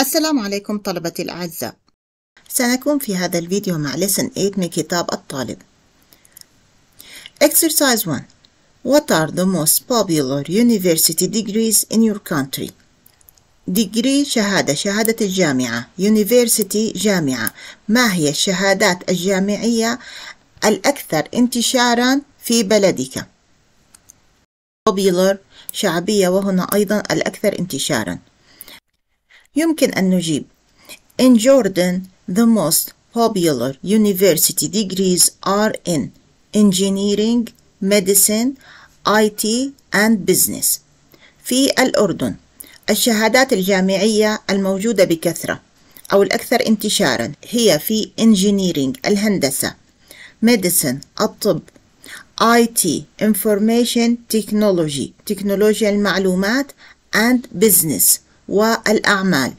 السلام عليكم طلبتي الأعزاء سنكون في هذا الفيديو مع lesson 8 من كتاب الطالب Exercise 1 What are the most popular university degrees in your country? Degree شهادة شهادة الجامعة University جامعة ما هي الشهادات الجامعية الأكثر انتشارا في بلدك؟ Popular شعبية وهنا أيضا الأكثر انتشارا يمكن أن نجيب In Jordan the most popular university degrees are in Engineering, Medicine, IT and Business في الأردن الشهادات الجامعية الموجودة بكثرة أو الأكثر انتشارا هي في Engineering الهندسة Medicine الطب IT Information Technology تكنولوجيا المعلومات and Business والأعمال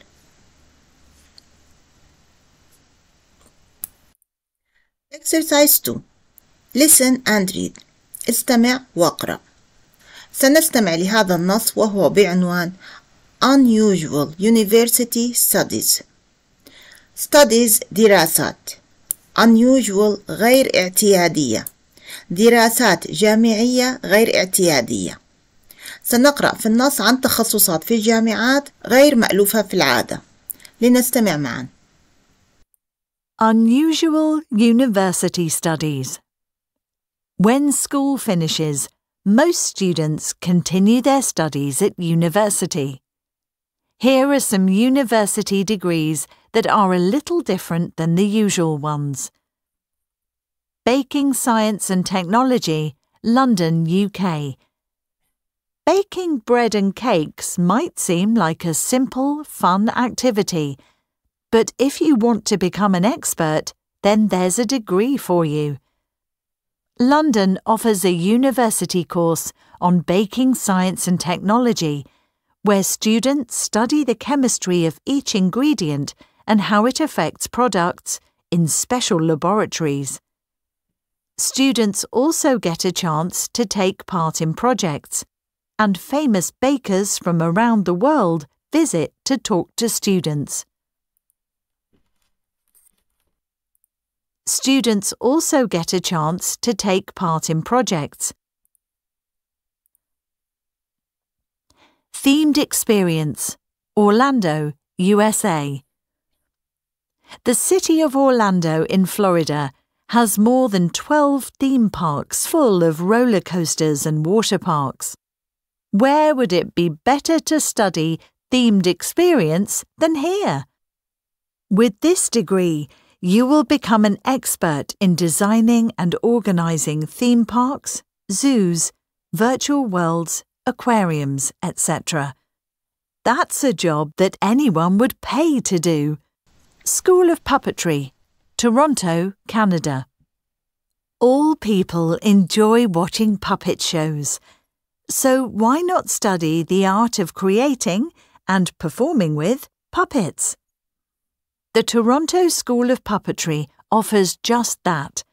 Exercise 2 Listen and read استمع واقرأ سنستمع لهذا النص وهو بعنوان Unusual University Studies Studies دراسات Unusual غير اعتيادية دراسات جامعية غير اعتيادية سنقرأ في النص عن تخصصات في جامعات غير مألوفة في العادة لنستمع معا Unusual University Studies When school finishes, most students continue their studies at university. Here are some university degrees that are a little different than the usual ones. Baking Science and Technology, London, UK Baking bread and cakes might seem like a simple, fun activity, but if you want to become an expert, then there's a degree for you. London offers a university course on baking science and technology, where students study the chemistry of each ingredient and how it affects products in special laboratories. Students also get a chance to take part in projects and famous bakers from around the world visit to talk to students. Students also get a chance to take part in projects. Themed Experience Orlando, USA. The city of Orlando in Florida has more than 12 theme parks full of roller coasters and water parks. Where would it be better to study themed experience than here? With this degree, you will become an expert in designing and organising theme parks, zoos, virtual worlds, aquariums, etc. That's a job that anyone would pay to do. School of Puppetry, Toronto, Canada. All people enjoy watching puppet shows. So why not study the art of creating and performing with puppets? The Toronto School of Puppetry offers just that.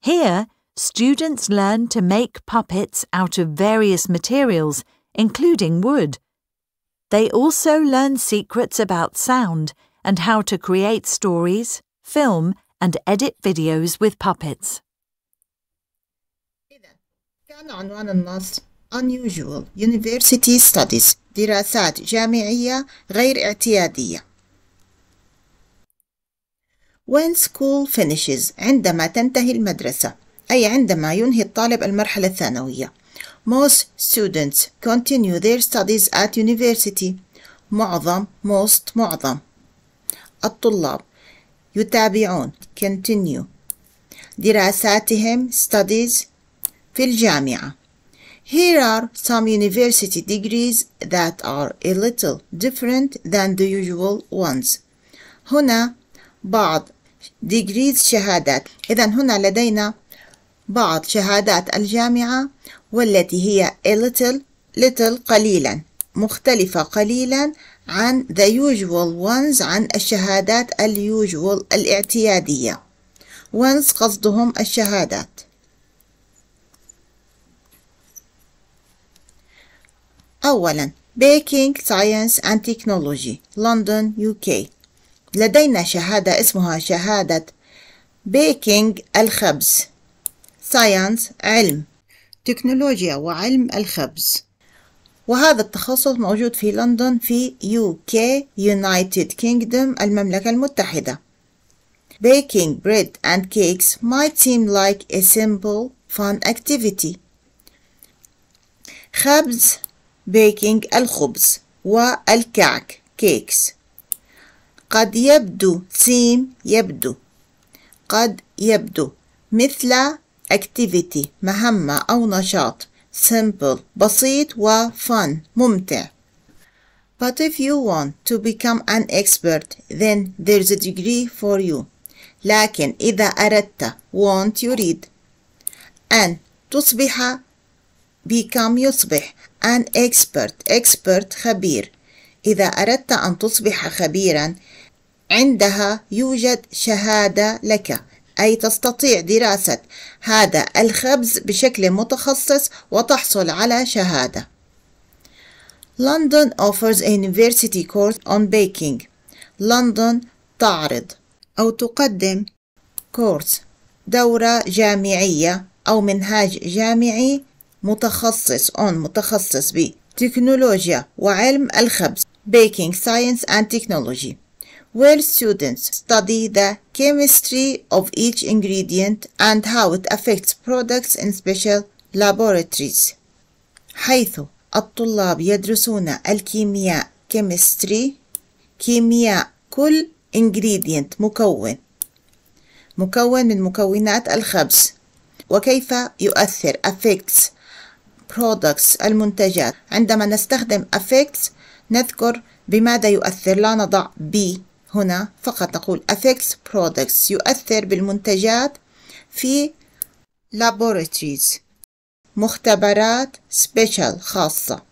Here, students learn to make puppets out of various materials, including wood. They also learn secrets about sound and how to create stories, film, and edit videos with puppets. unusual university studies دراسات جامعية غير اعتيادية when school finishes عندما تنتهي المدرسة أي عندما ينهي الطالب المرحلة الثانوية most students continue their studies at university معظم most معظم الطلاب يتابعون continue دراساتهم studies في الجامعة Here are some university degrees that are a little different than the usual ones. هنا بعض degrees شهادات. إذا هنا لدينا بعض شهادات الجامعة والتي هي a little little قليلا مختلفة قليلا عن the usual ones عن الشهادات usual الاعتيادية ones قصدهم الشهادات أولا بيكينج ساينس أند تكنولوجي لندن يو كي لدينا شهادة اسمها شهادة بيكينج الخبز ساينس علم تكنولوجيا وعلم الخبز وهذا التخصص موجود في لندن في يو كي يونايتد كينجدوم المملكة المتحدة Baking bread and cakes might seem like a simple fun activity. خبز بيكنج الخبز والكعك كيكس قد يبدو سين يبدو قد يبدو مثل activity مهمة أو نشاط simple بسيط و fun ممتع But if you want to become an expert then there's a degree for you لكن إذا أردت want يريد أن تصبح become يصبح an expert expert خبير إذا أردت أن تصبح خبيرا عندها يوجد شهادة لك أي تستطيع دراسة هذا الخبز بشكل متخصص وتحصل على شهادة. London offers a university course on baking. لندن تعرض أو تقدم كورس دورة جامعية أو منهاج جامعي متخصص on متخصص ب تكنولوجيا وعلم الخبز baking science and technology where students study the chemistry of each ingredient and how it affects products in special laboratories حيث الطلاب يدرسون الكيمياء chemistry كيمياء كل ingredient مكون مكون من مكونات الخبز وكيف يؤثر affects products المنتجات عندما نستخدم affects نذكر بماذا يؤثر لا نضع B هنا فقط نقول affects products يؤثر بالمنتجات في laboratories مختبرات special خاصة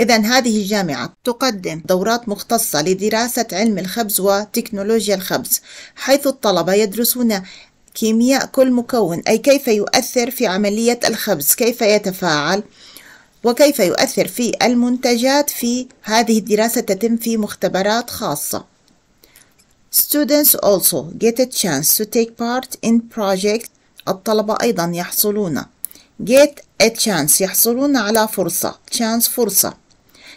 إذا هذه الجامعة تقدم دورات مختصة لدراسة علم الخبز وتكنولوجيا الخبز حيث الطلبة يدرسون كيمياء كل مكون أي كيف يؤثر في عملية الخبز كيف يتفاعل وكيف يؤثر في المنتجات في هذه الدراسة تتم في مختبرات خاصة Students also get a chance to take part in project الطلبة أيضا يحصلون get a chance يحصلون على فرصة chance فرصة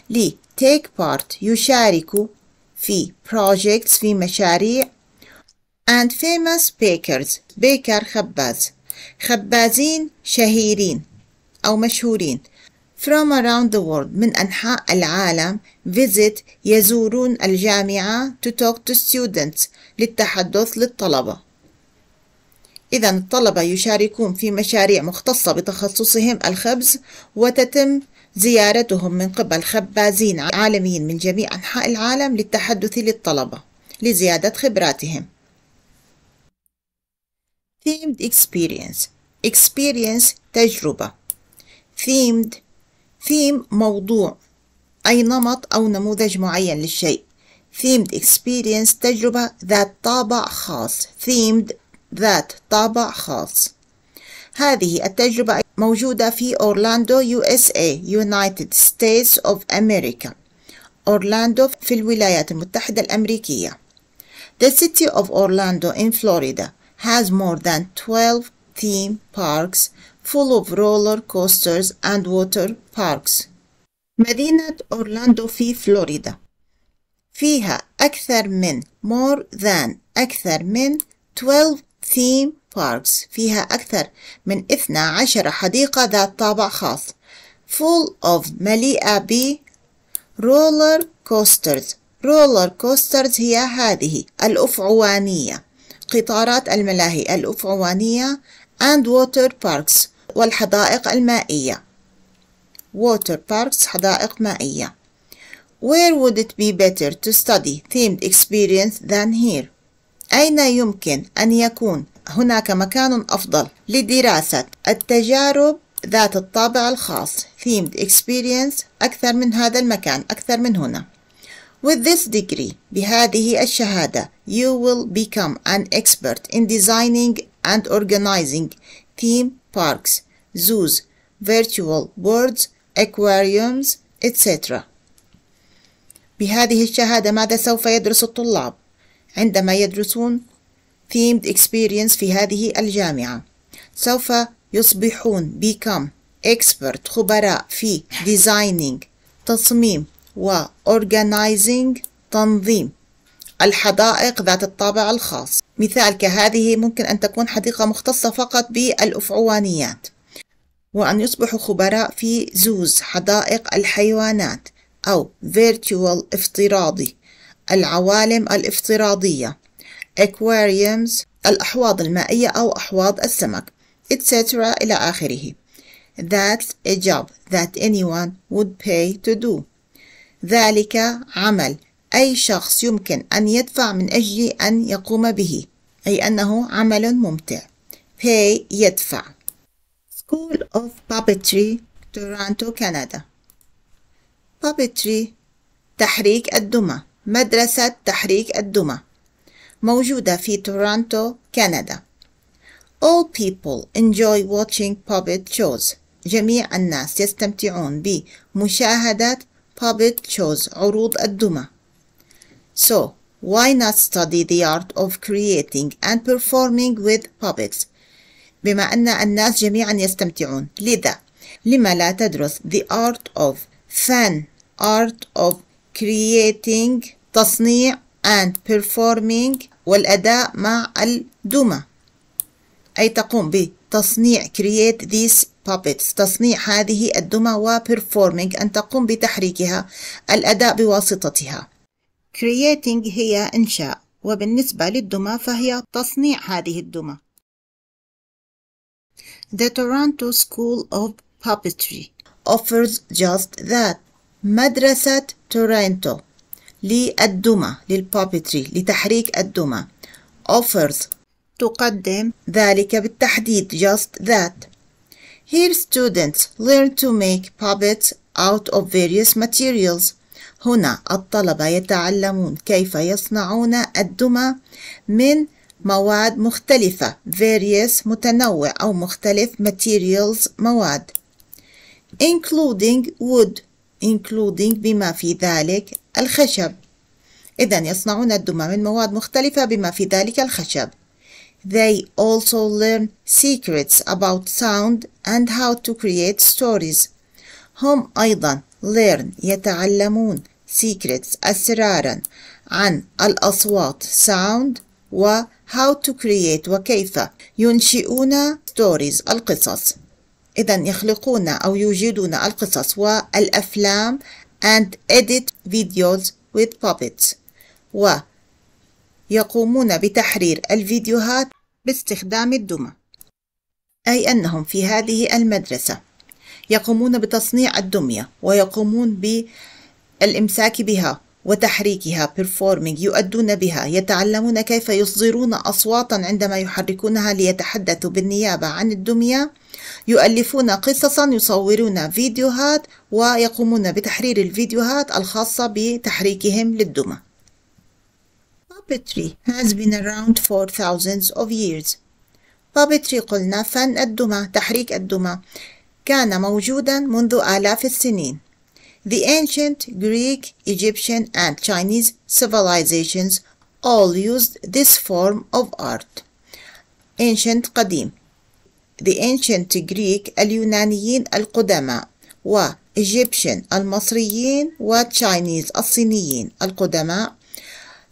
لي take part يشاركوا في projects في مشاريع and famous bakers بيكر خباز خبازين شهيرين أو مشهورين from around the world من أنحاء العالم visit يزورون الجامعة to talk to students للتحدث للطلبة إذا الطلبة يشاركون في مشاريع مختصة بتخصصهم الخبز وتتم زيارتهم من قبل خبازين عالميين من جميع أنحاء العالم للتحدث للطلبة لزيادة خبراتهم themed experience experience تجربة themed theme موضوع أي نمط أو نموذج معين للشيء themed experience تجربة ذات طابع خاص themed ذات طابع خاص هذه التجربة موجودة في أورلاندو USA إيه، United States of America أورلاندو في الولايات المتحدة الأمريكية The city of Orlando in Florida has more than 12 theme parks full of roller coasters and water parks مدينة أورلاندو في فلوريدا فيها أكثر من more than أكثر من 12 theme parks فيها أكثر من 12 حديقة ذات طابع خاص full of مليئة ب roller coasters roller coasters هي هذه الأفعوانية قطارات الملاهي الأفعوانية and water parks والحدائق المائية water parks حدائق مائية Where would it be better to study themed experience than here? أين يمكن أن يكون هناك مكان أفضل لدراسة التجارب ذات الطابع الخاص themed experience أكثر من هذا المكان أكثر من هنا With this degree, بهذه الشهادة, you will become an expert in designing and organizing theme parks, zoos, virtual worlds, aquariums, etc. بهذه الشهادة ماذا سوف يدرس الطلاب عندما يدرسون themed experience في هذه الجامعة؟ سوف يصبحون become expert خبراء في designing تصميم و organizing تنظيم الحدائق ذات الطابع الخاص مثال كهذه ممكن أن تكون حديقة مختصة فقط بالأفعوانيات وأن يصبحوا خبراء في زوز حدائق الحيوانات أو virtual افتراضي العوالم الافتراضية aquariums الأحواض المائية أو أحواض السمك etc إلى آخره That's a job that anyone would pay to do ذلك عمل أي شخص يمكن أن يدفع من أجل أن يقوم به أي أنه عمل ممتع pay يدفع School of Puppetry Toronto Canada Puppetry تحريك الدمى مدرسة تحريك الدمى موجودة في تورانتو كندا All people enjoy watching puppet shows جميع الناس يستمتعون بمشاهدة puppet shows عروض الدمى so why not study the art of creating and performing with puppets بما أن الناس جميعا يستمتعون لذا لما لا تدرس the art of fan art of creating تصنيع and performing والأداء مع الدمى أي تقوم ب تصنيع create these puppets تصنيع هذه الدمى و performing أن تقوم بتحريكها الأداء بواسطتها creating هي إنشاء وبالنسبة للدمى فهي تصنيع هذه الدمى The Toronto School of Puppetry offers just that مدرسة تورنتو للدمى للبابتري لتحريك الدمى offers تقدم ذلك بالتحديد just that Here students learn to make puppets out of various materials هنا الطلبة يتعلمون كيف يصنعون الدمى من مواد مختلفة various متنوع أو مختلف materials مواد including wood including بما في ذلك الخشب إذا يصنعون الدمى من مواد مختلفة بما في ذلك الخشب They also learn secrets about sound and how to create stories. هم أيضا learn يتعلمون secrets أسرارا عن الأصوات sound و how to create وكيف ينشئون stories القصص إذا يخلقون أو يوجدون القصص والأفلام and edit videos with puppets و يقومون بتحرير الفيديوهات باستخدام الدمى أي أنهم في هذه المدرسة يقومون بتصنيع الدمية ويقومون بالإمساك بها وتحريكها performing يؤدون بها يتعلمون كيف يصدرون أصواتا عندما يحركونها ليتحدثوا بالنيابة عن الدمية يؤلفون قصصا يصورون فيديوهات ويقومون بتحرير الفيديوهات الخاصة بتحريكهم للدمى puppetry has been around for thousands of years. puppetry قلنا فن الدمى تحريك الدمى كان موجودا منذ آلاف السنين. The ancient Greek, Egyptian and Chinese civilizations all used this form of art. Ancient قديم The ancient Greek اليونانيين القدماء و Egyptian المصريين و Chinese الصينيين القدماء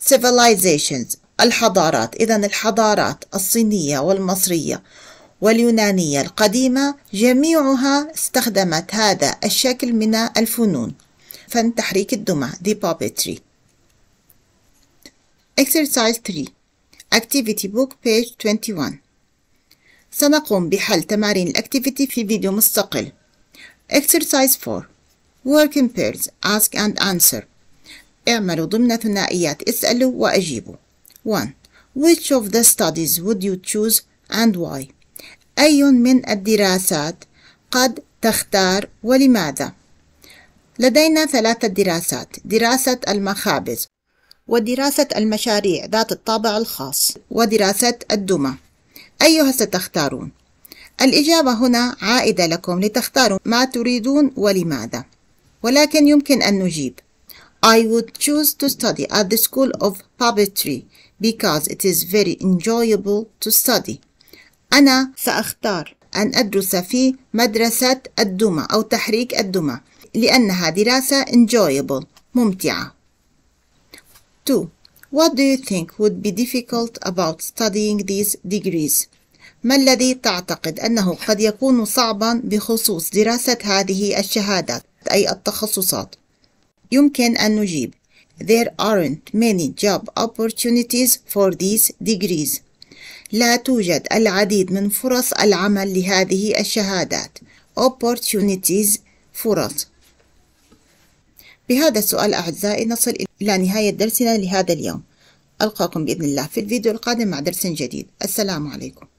civilizations الحضارات إذا الحضارات الصينية والمصرية واليونانية القديمة جميعها استخدمت هذا الشكل من الفنون فن تحريك الدمى the puppetry Exercise 3 Activity Book Page 21 سنقوم بحل تمارين الأكتيفيتي في فيديو مستقل Exercise 4 Work in pairs Ask and Answer اعملوا ضمن ثنائيات اسألوا وأجيبوا 1. Which of the studies would you choose and why? أي من الدراسات قد تختار ولماذا؟ لدينا ثلاثة دراسات دراسة المخابز ودراسة المشاريع ذات الطابع الخاص ودراسة الدمى أيها ستختارون؟ الإجابة هنا عائدة لكم لتختاروا ما تريدون ولماذا ولكن يمكن أن نجيب I would choose to study at the School of Puppetry because it is very enjoyable to study. أنا سأختار أن أدرس في مدرسة الدمى أو تحريك الدمى لأنها دراسة enjoyable ممتعة. 2. What do you think would be difficult about studying these degrees? ما الذي تعتقد أنه قد يكون صعبا بخصوص دراسة هذه الشهادات أي التخصصات؟ يمكن أن نجيب There aren't many job opportunities for these degrees. لا توجد العديد من فرص العمل لهذه الشهادات. Opportunities فرص. بهذا السؤال أعزائي نصل إلى نهاية درسنا لهذا اليوم. ألقاكم بإذن الله في الفيديو القادم مع درس جديد. السلام عليكم.